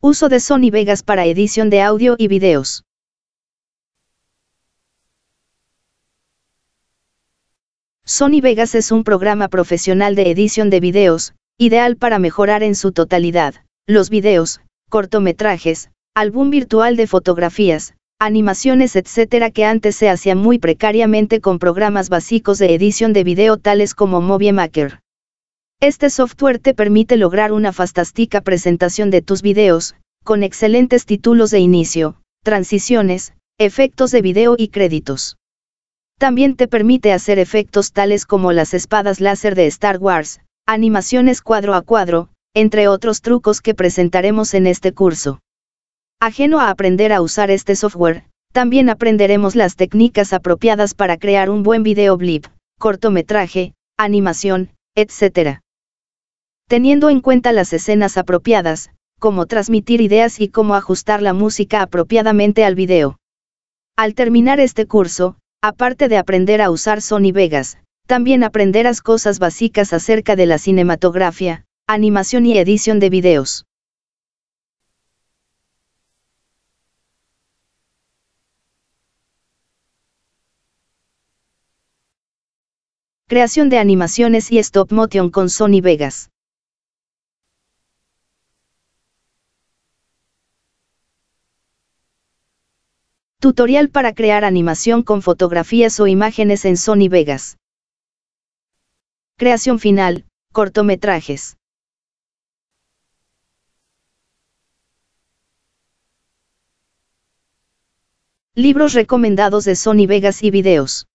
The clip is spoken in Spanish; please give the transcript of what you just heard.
Uso de Sony Vegas para edición de audio y videos. Sony Vegas es un programa profesional de edición de videos, ideal para mejorar en su totalidad, los videos, cortometrajes, álbum virtual de fotografías, animaciones etcétera que antes se hacía muy precariamente con programas básicos de edición de video tales como Movie Maker. Este software te permite lograr una fantástica presentación de tus videos, con excelentes títulos de inicio, transiciones, efectos de video y créditos. También te permite hacer efectos tales como las espadas láser de Star Wars, animaciones cuadro a cuadro, entre otros trucos que presentaremos en este curso. Ajeno a aprender a usar este software, también aprenderemos las técnicas apropiadas para crear un buen video blip, cortometraje, animación, etc. Teniendo en cuenta las escenas apropiadas, cómo transmitir ideas y cómo ajustar la música apropiadamente al video. Al terminar este curso, aparte de aprender a usar Sony Vegas, también aprenderás cosas básicas acerca de la cinematografía, animación y edición de videos. Creación de animaciones y stop motion con Sony Vegas. Tutorial para crear animación con fotografías o imágenes en Sony Vegas. Creación final, cortometrajes. Libros recomendados de Sony Vegas y videos.